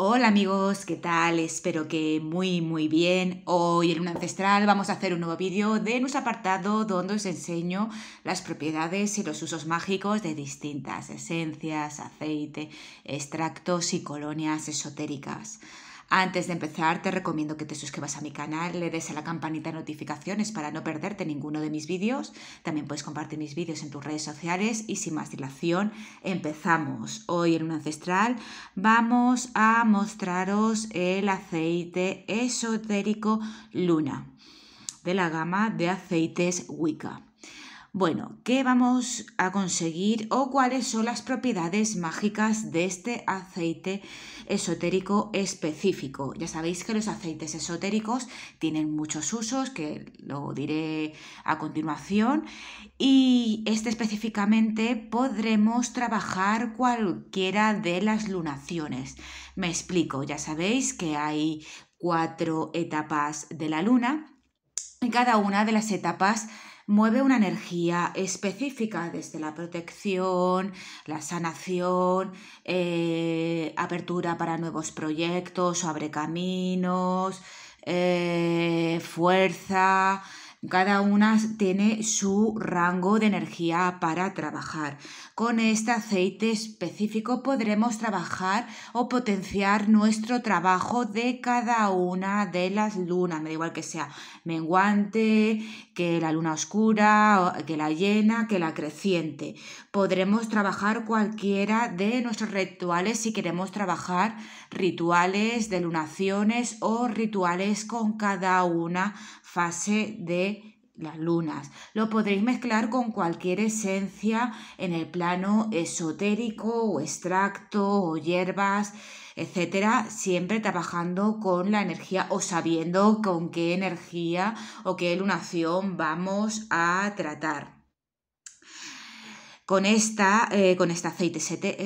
Hola amigos, ¿qué tal? Espero que muy muy bien. Hoy en Un Ancestral vamos a hacer un nuevo vídeo de nuestro apartado donde os enseño las propiedades y los usos mágicos de distintas esencias, aceite, extractos y colonias esotéricas. Antes de empezar, te recomiendo que te suscribas a mi canal, le des a la campanita de notificaciones para no perderte ninguno de mis vídeos. También puedes compartir mis vídeos en tus redes sociales y sin más dilación, empezamos. Hoy en un ancestral vamos a mostraros el aceite esotérico Luna de la gama de aceites Wicca. Bueno, ¿qué vamos a conseguir o cuáles son las propiedades mágicas de este aceite esotérico específico? Ya sabéis que los aceites esotéricos tienen muchos usos, que lo diré a continuación, y este específicamente podremos trabajar cualquiera de las lunaciones. Me explico, ya sabéis que hay cuatro etapas de la luna. En cada una de las etapas mueve una energía específica desde la protección, la sanación, eh, apertura para nuevos proyectos, abre caminos, eh, fuerza, cada una tiene su rango de energía para trabajar. Con este aceite específico podremos trabajar o potenciar nuestro trabajo de cada una de las lunas. Me da igual que sea menguante, que la luna oscura, que la llena, que la creciente. Podremos trabajar cualquiera de nuestros rituales si queremos trabajar rituales de lunaciones o rituales con cada una fase de las lunas. Lo podréis mezclar con cualquier esencia en el plano esotérico o extracto o hierbas, etcétera, siempre trabajando con la energía o sabiendo con qué energía o qué lunación vamos a tratar. Con, esta, eh, con este aceite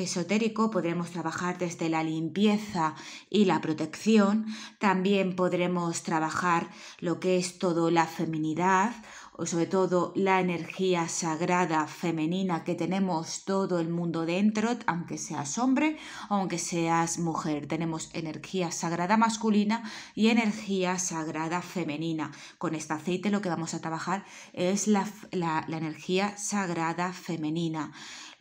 esotérico podremos trabajar desde la limpieza y la protección, también podremos trabajar lo que es todo la feminidad o sobre todo la energía sagrada femenina que tenemos todo el mundo dentro, aunque seas hombre, aunque seas mujer. Tenemos energía sagrada masculina y energía sagrada femenina. Con este aceite lo que vamos a trabajar es la energía sagrada femenina.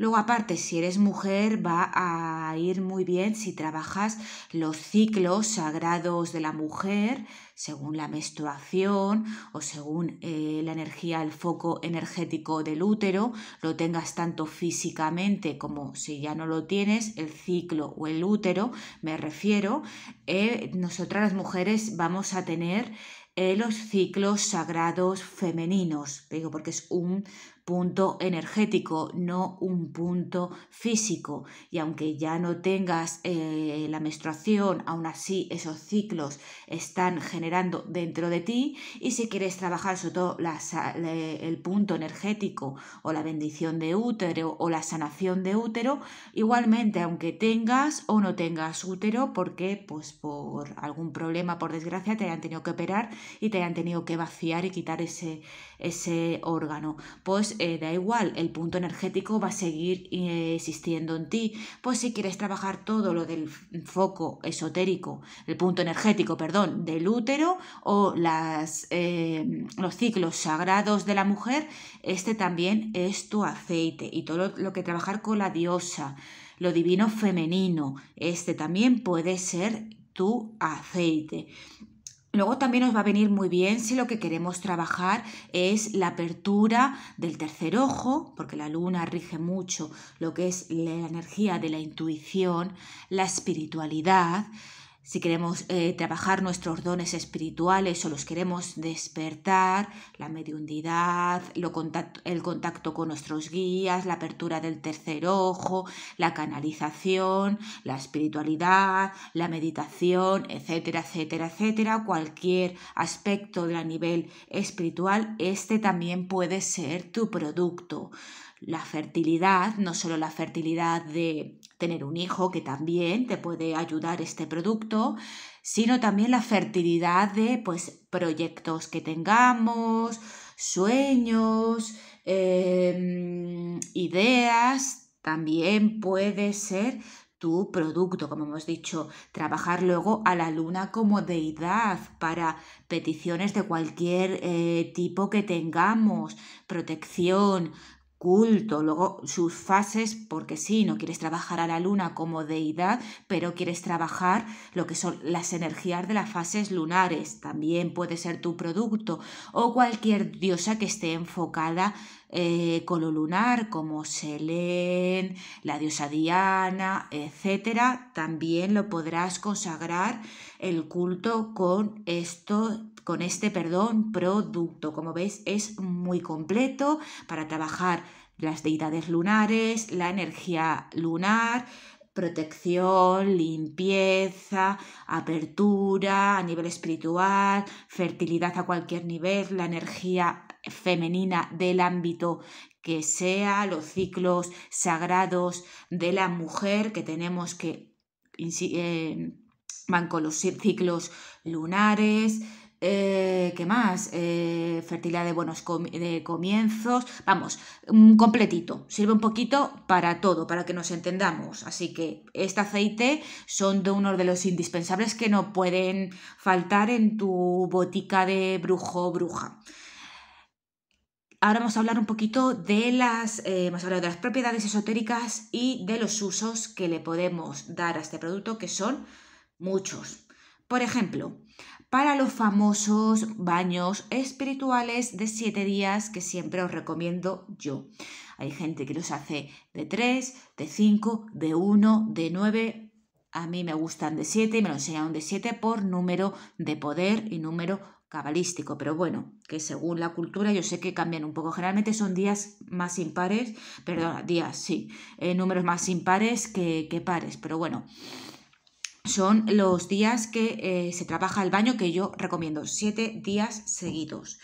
Luego aparte, si eres mujer, va a ir muy bien si trabajas los ciclos sagrados de la mujer, según la menstruación o según eh, la energía, el foco energético del útero, lo tengas tanto físicamente como si ya no lo tienes, el ciclo o el útero, me refiero, eh, nosotras las mujeres vamos a tener eh, los ciclos sagrados femeninos, digo, porque es un punto energético, no un punto físico. Y aunque ya no tengas eh, la menstruación, aún así esos ciclos están generando dentro de ti. Y si quieres trabajar sobre todo el punto energético o la bendición de útero o la sanación de útero, igualmente aunque tengas o no tengas útero, porque pues por algún problema, por desgracia, te hayan tenido que operar y te hayan tenido que vaciar y quitar ese, ese órgano. Pues pues, eh, da igual, el punto energético va a seguir eh, existiendo en ti. Pues si quieres trabajar todo lo del foco esotérico, el punto energético, perdón, del útero o las, eh, los ciclos sagrados de la mujer, este también es tu aceite y todo lo que trabajar con la diosa, lo divino femenino, este también puede ser tu aceite. Luego también nos va a venir muy bien si lo que queremos trabajar es la apertura del tercer ojo, porque la luna rige mucho lo que es la energía de la intuición, la espiritualidad, si queremos eh, trabajar nuestros dones espirituales o los queremos despertar, la mediundidad, el contacto con nuestros guías, la apertura del tercer ojo, la canalización, la espiritualidad, la meditación, etcétera, etcétera, etcétera, cualquier aspecto de a nivel espiritual, este también puede ser tu producto la fertilidad, no solo la fertilidad de tener un hijo, que también te puede ayudar este producto, sino también la fertilidad de pues, proyectos que tengamos, sueños, em, ideas, también puede ser tu producto, como hemos dicho, trabajar luego a la luna como deidad para peticiones de cualquier eh, tipo que tengamos, protección, culto, luego sus fases, porque sí, no quieres trabajar a la luna como deidad, pero quieres trabajar lo que son las energías de las fases lunares, también puede ser tu producto, o cualquier diosa que esté enfocada eh, con lo lunar, como Selene, la diosa Diana, etcétera, también lo podrás consagrar el culto con esto con este, perdón, producto. Como veis, es muy completo para trabajar las deidades lunares, la energía lunar, protección, limpieza, apertura a nivel espiritual, fertilidad a cualquier nivel, la energía femenina del ámbito que sea, los ciclos sagrados de la mujer que tenemos que... Eh, van con los ciclos lunares, eh, ¿Qué más? Eh, fertilidad de buenos comienzos. Vamos, un mm, completito. Sirve un poquito para todo, para que nos entendamos. Así que este aceite son de uno de los indispensables que no pueden faltar en tu botica de brujo o bruja. Ahora vamos a hablar un poquito de las, eh, de las propiedades esotéricas y de los usos que le podemos dar a este producto, que son muchos. Por ejemplo, para los famosos baños espirituales de 7 días que siempre os recomiendo yo. Hay gente que los hace de 3, de 5, de 1, de 9. A mí me gustan de 7 y me lo enseñaron de 7 por número de poder y número cabalístico, pero bueno, que según la cultura yo sé que cambian un poco. Generalmente son días más impares, perdón, días, sí, eh, números más impares que, que pares, pero bueno, son los días que eh, se trabaja el baño que yo recomiendo, siete días seguidos.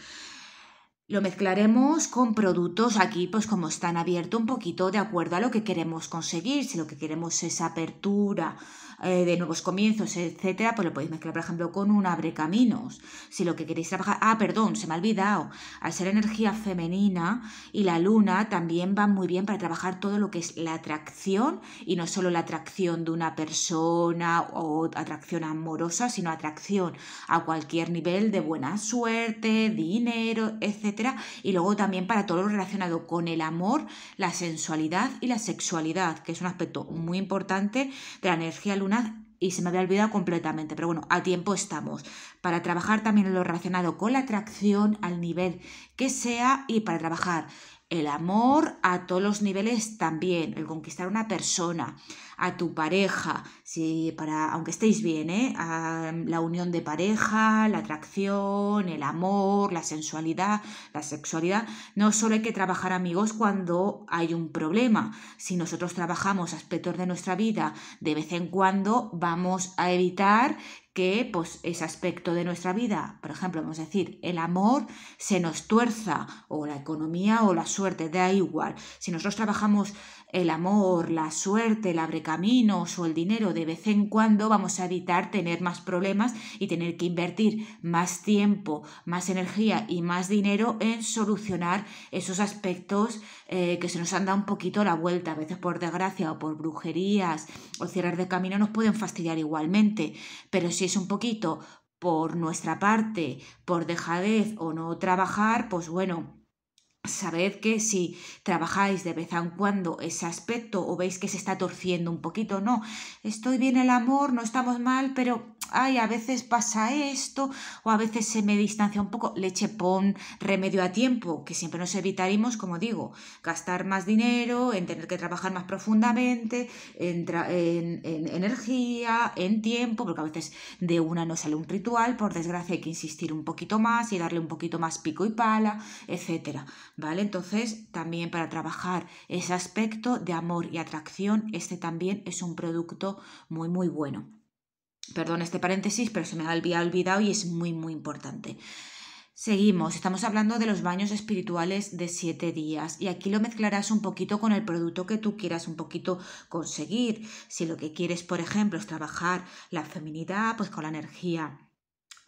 Lo mezclaremos con productos aquí, pues como están abiertos un poquito de acuerdo a lo que queremos conseguir. Si lo que queremos es apertura eh, de nuevos comienzos, etcétera, pues lo podéis mezclar, por ejemplo, con un abre caminos. Si lo que queréis trabajar. Ah, perdón, se me ha olvidado. Al ser energía femenina y la luna también van muy bien para trabajar todo lo que es la atracción y no solo la atracción de una persona o atracción amorosa, sino atracción a cualquier nivel de buena suerte, dinero, etc y luego también para todo lo relacionado con el amor, la sensualidad y la sexualidad, que es un aspecto muy importante de la energía lunar y se me había olvidado completamente, pero bueno, a tiempo estamos. Para trabajar también en lo relacionado con la atracción al nivel que sea y para trabajar el amor a todos los niveles también, el conquistar a una persona, a tu pareja, si para, aunque estéis bien, ¿eh? la unión de pareja, la atracción, el amor, la sensualidad, la sexualidad. No solo hay que trabajar amigos cuando hay un problema. Si nosotros trabajamos aspectos de nuestra vida de vez en cuando, vamos a evitar que pues, ese aspecto de nuestra vida, por ejemplo, vamos a decir, el amor se nos tuerza o la economía o la suerte, da igual. Si nosotros trabajamos el amor, la suerte, el abrecaminos o el dinero, de vez en cuando vamos a evitar tener más problemas y tener que invertir más tiempo, más energía y más dinero en solucionar esos aspectos eh, que se nos han dado un poquito la vuelta, a veces por desgracia o por brujerías o cierres de camino nos pueden fastidiar igualmente, pero si es un poquito por nuestra parte, por dejadez o no trabajar, pues bueno, Sabed que si trabajáis de vez en cuando ese aspecto o veis que se está torciendo un poquito, no, estoy bien el amor, no estamos mal, pero ay, a veces pasa esto, o a veces se me distancia un poco, leche, pon remedio a tiempo, que siempre nos evitaremos, como digo, gastar más dinero, en tener que trabajar más profundamente, en, en, en energía, en tiempo, porque a veces de una no sale un ritual, por desgracia hay que insistir un poquito más y darle un poquito más pico y pala, etcétera, ¿vale? Entonces, también para trabajar ese aspecto de amor y atracción, este también es un producto muy, muy bueno. Perdón este paréntesis, pero se me había olvidado y es muy, muy importante. Seguimos, estamos hablando de los baños espirituales de siete días y aquí lo mezclarás un poquito con el producto que tú quieras un poquito conseguir. Si lo que quieres, por ejemplo, es trabajar la feminidad, pues con la energía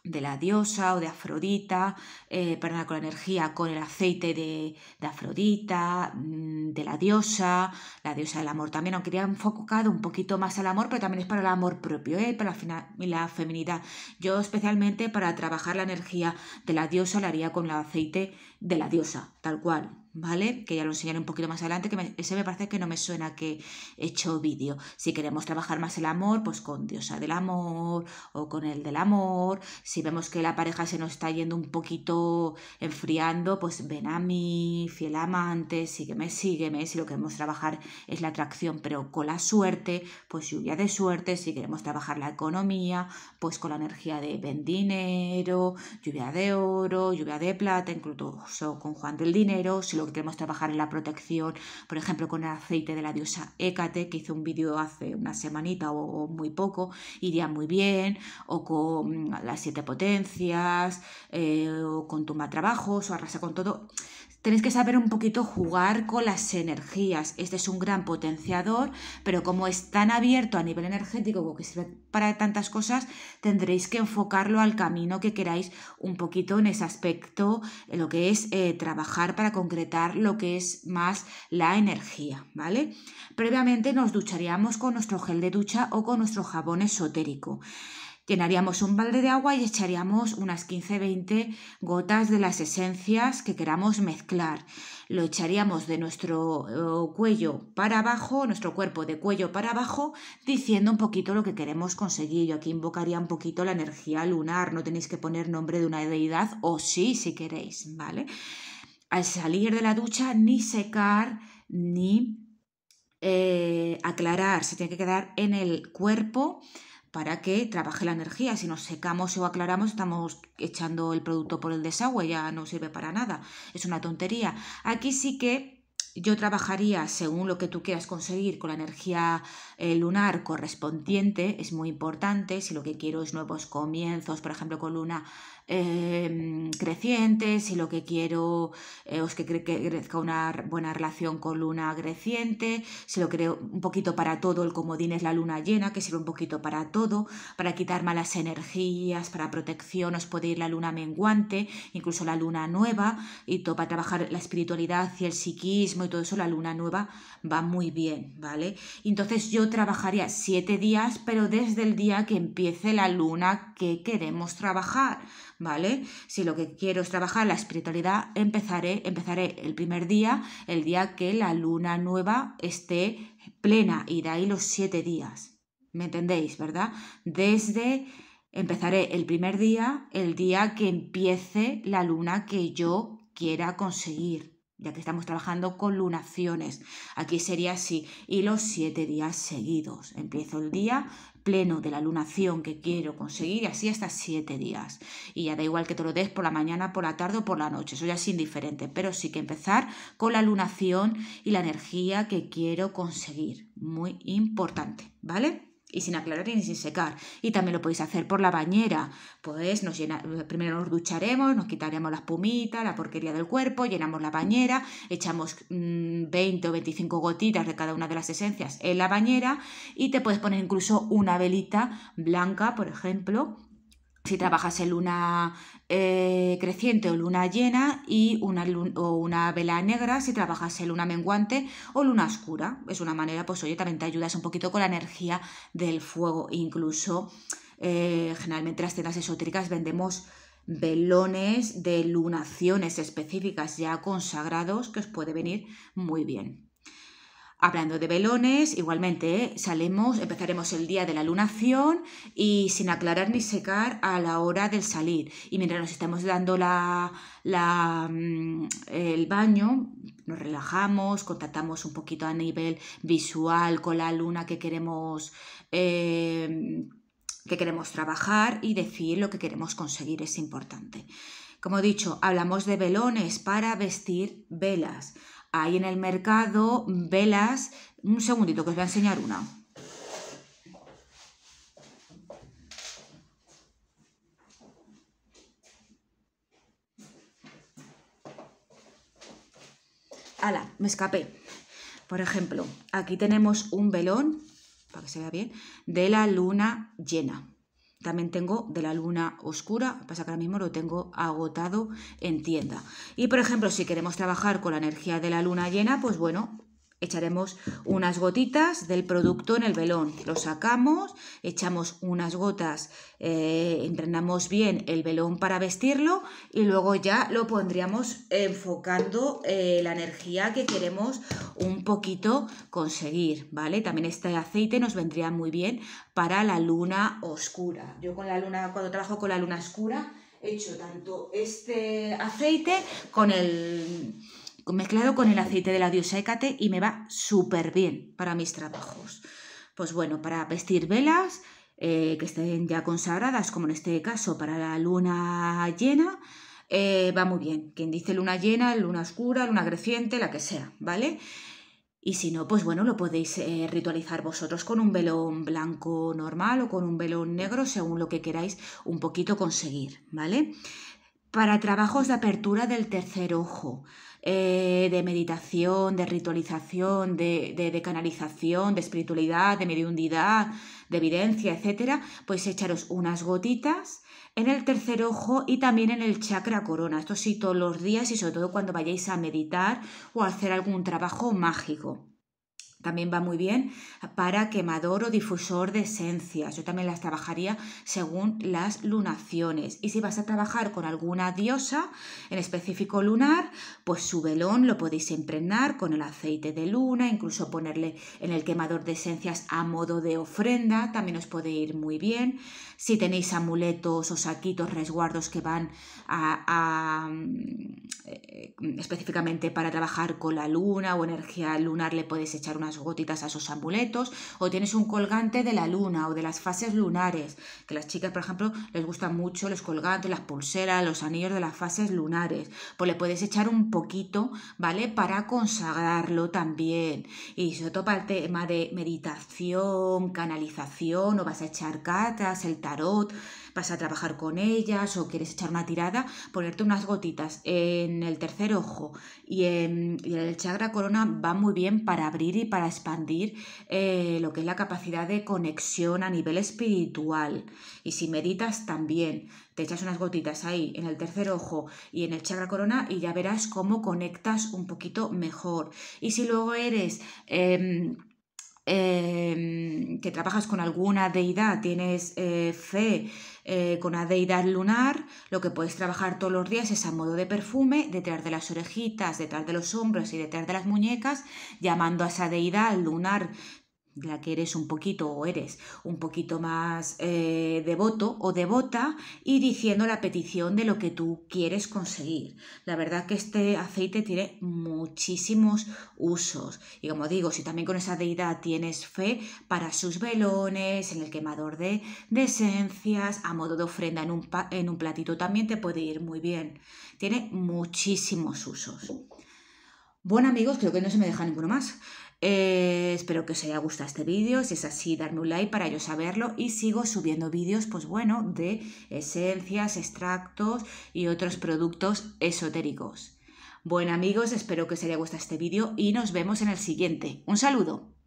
de la diosa o de Afrodita, para eh, perdón, con la energía, con el aceite de, Afrodita, mm, de la diosa, la diosa del amor también, aunque quería enfocado un poquito más al amor, pero también es para el amor propio, ¿eh? para la feminidad. Yo especialmente para trabajar la energía de la diosa la haría con el aceite de la diosa, tal cual, ¿vale? Que ya lo enseñaré un poquito más adelante, que ese me parece que no me suena que he hecho vídeo. Si queremos trabajar más el amor, pues con diosa del amor o con el del amor. Si vemos que la pareja se nos está yendo un poquito enfriando, pues ven a mí, fiel amante, sígueme, sígueme. Si lo que queremos trabajar es la atracción, pero con la suerte, pues lluvia de suerte. Si queremos trabajar la economía, pues con la energía de ven dinero, lluvia de oro, lluvia de plata, incluso con Juan del Dinero. Si que queremos trabajar en la protección, por ejemplo, con el aceite de la diosa Hécate, que hizo un vídeo hace una semanita o, muy poco, iría muy bien, o con las siete potencias, eh, o con tumba trabajos, o arrasa con todo. Tenéis que saber un poquito jugar con las energías. Este es un gran potenciador, pero como es tan abierto a nivel energético, como que sirve para tantas cosas, tendréis que enfocarlo al camino que queráis un poquito en ese aspecto, en lo que es eh, trabajar para concretar lo que es más la energía, ¿vale? Previamente nos ducharíamos con nuestro gel de ducha o con nuestro jabón esotérico. Llenaríamos un balde de agua y echaríamos unas 15-20 gotas de las esencias que queramos mezclar. Lo echaríamos de nuestro eh, cuello para abajo, nuestro cuerpo de cuello para abajo, diciendo un poquito lo que queremos conseguir. Yo aquí invocaría un poquito la energía lunar, no tenéis que poner nombre de una deidad, o sí, si queréis, ¿vale? Al salir de la ducha, ni secar, ni eh, aclarar, se tiene que quedar en el cuerpo para que trabaje la energía. Si nos secamos o aclaramos, estamos echando el producto por el desagüe, ya no sirve para nada. Es una tontería. Aquí sí que yo trabajaría según lo que tú quieras conseguir con la energía eh, lunar correspondiente, es muy importante. Si lo que quiero es nuevos comienzos, por ejemplo, con luna Em, creciente, si lo que quiero es eh, que, crezca una buena relación con luna creciente, si lo creo un poquito para todo, el comodín es la luna llena, que sirve un poquito para todo, para quitar malas energías, para protección, os puede ir la luna menguante, incluso la luna nueva, y todo para trabajar la espiritualidad y el psiquismo y todo eso, la luna nueva va muy bien, ¿vale? Entonces yo trabajaría siete días, pero desde el día que empiece la luna que queremos trabajar, ¿vale? Si lo que quiero es trabajar la espiritualidad, empezaré, empezaré el primer día, el día que la luna nueva esté plena y de ahí los siete días. ¿Me entendéis, verdad? Desde empezaré el primer día, el día que empiece la luna que yo quiera conseguir, ya que estamos trabajando con lunaciones. Aquí sería así, y los siete días seguidos. Empiezo el día pleno de la lunación que quiero conseguir y así hasta siete días. Y ya da igual que te lo des por la mañana, por la tarde o por la noche, eso ya es indiferente, pero sí que empezar con la lunación y la energía que quiero conseguir. Muy importante, ¿vale? y sin aclarar y sin secar. Y también lo podéis hacer por la bañera. Pues nos llena, primero nos ducharemos, nos quitaremos las pumitas, la porquería del cuerpo, llenamos la bañera, echamos 20 mm, o 25 gotitas de cada una de las esencias en la bañera y te puedes poner incluso una velita blanca, por ejemplo, si trabajas en una... Eh, creciente o luna llena y una, o una vela negra si trabajas en luna menguante o luna oscura. Es una manera, pues oye, también te ayudas un poquito con la energía del fuego. Incluso, eh, generalmente las tiendas esotéricas vendemos velones de lunaciones específicas ya consagrados que os puede venir muy bien. Hablando de velones, igualmente, ¿eh? empezaremos el día de la lunación y sin aclarar ni secar a la hora del salir. Y mientras nos estamos dando la, mm, el baño, nos relajamos, contactamos un poquito a nivel visual con la luna que queremos... Em, que queremos trabajar y decir lo que queremos conseguir es importante. Como he dicho, hablamos de velones para vestir velas. Hay en el mercado velas. Un segundito que os voy a enseñar una. ¡Hala! Me escapé. Por ejemplo, aquí tenemos un velón, para que se vea bien, de la luna llena. También tengo de la luna oscura, pasa que ahora mismo lo tengo agotado en tienda. Y por ejemplo, si queremos trabajar con la energía de la luna llena, pues bueno, echaremos unas gotitas del producto en el velón. Lo sacamos, echamos unas gotas, eh, entrenamos bien el velón para vestirlo y luego ya lo pondríamos enfocando eh, la energía que queremos un poquito conseguir, ¿vale? También este aceite nos vendría muy bien para la luna oscura. Yo con la luna, cuando trabajo con la luna oscura, echo tanto este aceite con el mezclado con el aceite de la diosa Hécate y me va súper bien para mis trabajos. Pues bueno, para vestir velas eh, que estén ya consagradas, como en este caso para la luna llena, eh, va muy bien. Quien dice luna llena, luna oscura, luna creciente, la que sea, ¿vale? Y si no, pues bueno, lo podéis eh, ritualizar vosotros con un velón blanco normal o con un velón negro, según lo que queráis un poquito conseguir, ¿vale? Para trabajos de apertura del tercer ojo, eh, de meditación, de ritualización, de, de, canalización, de espiritualidad, de mediundidad, de evidencia, etcétera, pues echaros unas gotitas en el tercer ojo y también en el chakra corona. Esto sí todos los días y sobre todo cuando vayáis a meditar o a hacer algún trabajo mágico. También va muy bien para quemador o difusor de esencias. Yo también las trabajaría según las lunaciones. Y si vas a trabajar con alguna diosa, en específico lunar, pues su velón lo podéis impregnar con el aceite de luna, incluso ponerle en el quemador de esencias a modo de ofrenda, también os puede ir muy bien. Si tenéis amuletos o saquitos, resguardos que van a, eh, específicamente para trabajar con la luna o energía lunar, le podéis echar una gotitas a esos amuletos, o tienes un colgante de la luna o de las fases lunares, que las chicas, por ejemplo, les gustan mucho los colgantes, las pulseras, los anillos de las fases lunares, pues le puedes echar un poquito, ¿vale? Para consagrarlo también. Y si topa el tema de meditación, canalización, o vas a echar cartas, el tarot, vas a trabajar con ellas o quieres echar una tirada, ponerte unas gotitas en el tercer ojo y en, el chakra corona va muy bien para abrir y para expandir eh, lo que es la capacidad de conexión a nivel espiritual. Y si meditas también, te echas unas gotitas ahí en el tercer ojo y en el chakra corona y ya verás cómo conectas un poquito mejor. Y si luego eres... Em, em, que trabajas con alguna deidad, tienes eh, fe, eh, con Deidad lunar, lo que puedes trabajar todos los días es a modo de perfume, detrás de las orejitas, detrás de los hombros y detrás de las muñecas, llamando a esa deidad lunar ya que eres un poquito o eres un poquito más eh, devoto o devota y diciendo la petición de lo que tú quieres conseguir. La verdad que este aceite tiene muchísimos usos y como digo, si también con esa deidad tienes fe para sus velones, en el quemador de, esencias, a modo de ofrenda en un, en un platito también te puede ir muy bien. Tiene muchísimos usos. Bueno amigos, creo que no se me deja ninguno más. Eh, espero que os haya gustado este vídeo. Si es así, darme un like para yo saberlo. Y sigo subiendo vídeos, pues bueno, de esencias, extractos y otros productos esotéricos. Bueno amigos, espero que os haya gustado este vídeo y nos vemos en el siguiente. Un saludo.